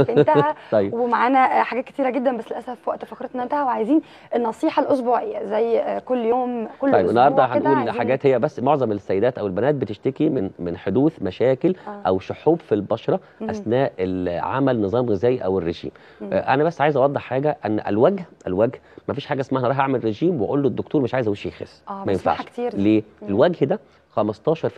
انتهى طيب. ومعانا حاجات كتيره جدا بس للاسف وقت فقرتنا انتهى وعايزين النصيحه الاسبوعيه زي كل يوم كل طيب النهارده هنقول حاجات هي بس معظم السيدات او البنات بتشتكي من من حدوث مشاكل آه. او شحوب في البشره مم. اثناء عمل نظام غذائي او الرجيم آه انا بس عايز اوضح حاجه ان الوجه الوجه ما فيش حاجه اسمها رايح اعمل رجيم واقول له الدكتور مش عايز وشي يخس آه ما ينفعش كتير ليه مم. الوجه ده 15%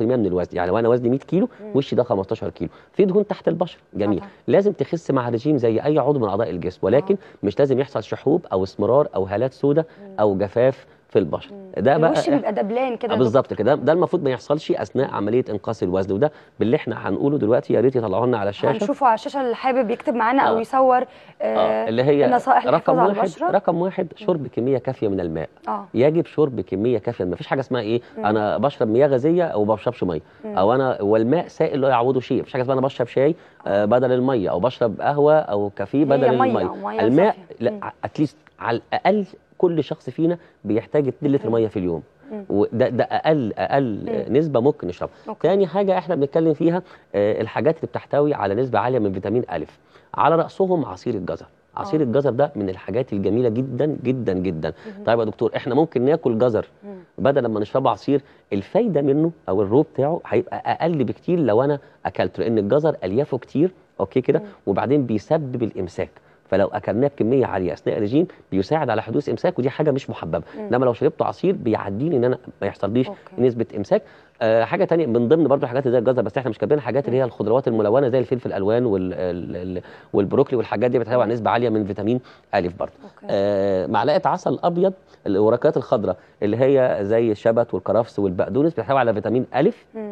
من الوزن يعني لو انا وزني 100 كيلو وشي ده 15 كيلو في دهون تحت البشره جميل أوه. لازم تخس مع رجيم زي اي عضو من اعضاء الجسم ولكن أوه. مش لازم يحصل شحوب او اسمرار او هالات سوداء او جفاف في البشر ده يعني بقى الوش بيبقى دبلان كده آه، بالظبط كده ده المفروض ما يحصلش اثناء عمليه انقاص الوزن وده باللي احنا هنقوله دلوقتي يا ريت يطلعوه لنا على الشاشه هنشوفه على الشاشه اللي حابب يكتب معانا آه. او يصور آه،, آه اللي هي النصائح رقم واحد البشرة. رقم واحد شرب كميه كافيه من الماء آه. يجب شرب كميه كافيه ما فيش حاجه اسمها ايه مم. انا بشرب مياه غازيه او ما بشربش ميه او انا والماء سائل لا يعوضه شيء مش حاجه اسمها انا بشرب شاي آه، بدل الميه او بشرب قهوه او كافيه بدل الميه الماء لا اتليست على الاقل كل شخص فينا بيحتاج 2 لتر ميه في اليوم وده ده اقل اقل مم. نسبه ممكن نشربها أوكي. تاني حاجه احنا بنتكلم فيها آه، الحاجات اللي بتحتوي على نسبه عاليه من فيتامين الف على راسهم عصير الجزر عصير أوه. الجزر ده من الحاجات الجميله جدا جدا جدا مم. طيب يا دكتور احنا ممكن ناكل جزر مم. بدل ما نشربه عصير الفايده منه او الرو بتاعه هيبقى اقل بكتير لو انا اكلته لان الجزر اليافه كتير اوكي كده وبعدين بيسبب الامساك فلو اكلناه بكميه عاليه اثناء الريجيم بيساعد على حدوث امساك ودي حاجه مش محببه انما لو شربته عصير بيعديني ان انا ما يحصليش نسبه امساك آه حاجه ثانيه من ضمن برضو حاجات زي الجزر بس احنا مش كاتبين حاجات اللي هي الخضروات الملونه زي الفلفل الالوان والبروكلي والحاجات دي بتحتوي على نسبه عاليه من فيتامين الف برضو آه معلقه عسل ابيض الورقات الخضراء اللي هي زي الشبت والكرفس والبقدونس بتحتوي على فيتامين الف مم.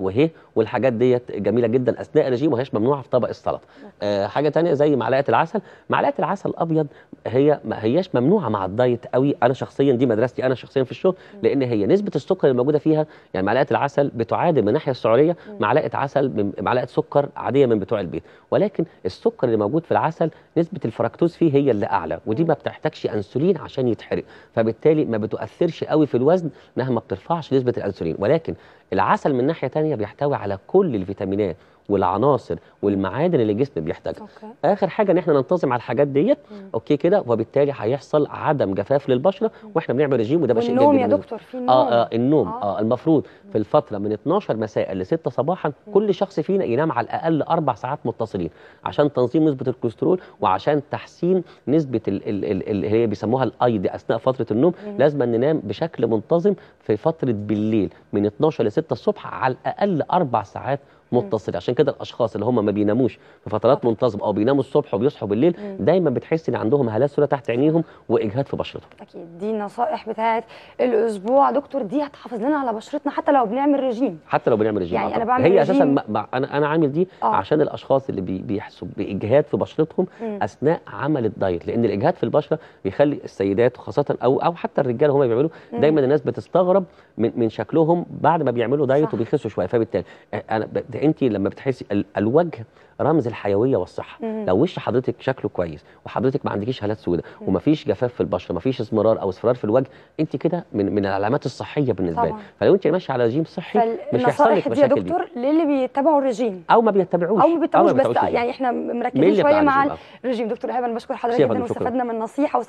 وهي والحاجات ديت جميله جدا اثناء الرجيم وهيش ممنوعه في طبق السلطه آه حاجه تانية زي معلقه العسل معلقه العسل الابيض هي ما هياش ممنوعه مع الدايت قوي انا شخصيا دي مدرستي انا شخصيا في الشغل لان هي نسبه السكر الموجوده فيها يعني معلقه العسل بتعادل من الناحيه السعريه معلقه عسل معلقه سكر عاديه من بتوع البيت ولكن السكر اللي موجود في العسل نسبه الفركتوز فيه هي اللي اعلى ودي ما بتحتاجش انسولين عشان يتحرق فبالتالي ما بتؤثرش قوي في الوزن انها ما بترفعش نسبه الانسولين ولكن العسل من ناحيه الثانية بيحتوي على كل الفيتامينات والعناصر والمعادن اللي الجسم بيحتاجها أوكي. اخر حاجه ان احنا ننتظم على الحاجات ديت اوكي كده وبالتالي هيحصل عدم جفاف للبشره واحنا بنعمل رجيم وده بشكل شيء النوم يا دكتور في آه، النوم آه, آه النوم آه. آه المفروض في الفتره من 12 مساء ل 6 صباحا مم. كل شخص فينا ينام على الاقل اربع ساعات متصلين عشان تنظيم نسبه الكوليسترول وعشان تحسين نسبه اللي هي بيسموها الاي دي اثناء فتره النوم مم. لازم ننام بشكل منتظم في فتره بالليل من 12 ل 6 الصبح على الاقل اربع ساعات متصله عشان كده الاشخاص اللي هم ما بيناموش في فترات منتظمه او بيناموا الصبح وبيصحوا بالليل دايما بتحس ان عندهم هالات تحت عينيهم واجهاد في بشرتهم اكيد دي النصائح بتاعت الاسبوع دكتور دي هتحافظ لنا على بشرتنا حتى لو بنعمل رجيم حتى لو بنعمل رجيم يعني آه. انا بعمل هي اساسا انا انا عامل دي أوه. عشان الاشخاص اللي بيحسوا باجهاد في بشرتهم مم. اثناء عمل الدايت لان الاجهاد في البشره بيخلي السيدات خاصه او او حتى الرجاله هم بيعملوا دايما الناس بتستغرب من من شكلهم بعد ما بيعملوا دايت وبيخسوا شويه فبالتالي انا ده انت لما بتحسي الوجه رمز الحيويه والصحه مم. لو وش حضرتك شكله كويس وحضرتك ما عندكيش هالات سوداء ومفيش جفاف في البشره مفيش اسمرار او اصفرار في الوجه انت كده من من العلامات الصحيه بالنسبه لك فلو انت ماشيه على رجيم صحي مش هيحصل لك مشاكل يا دكتور للي بيتبعوا الرجيم او ما بيتبعوش او ما بيتبعوش بس, بس يعني احنا مركزين شويه مع الرجيم دكتور هبه بشكر حضرتك جدا واستفدنا من النصيحه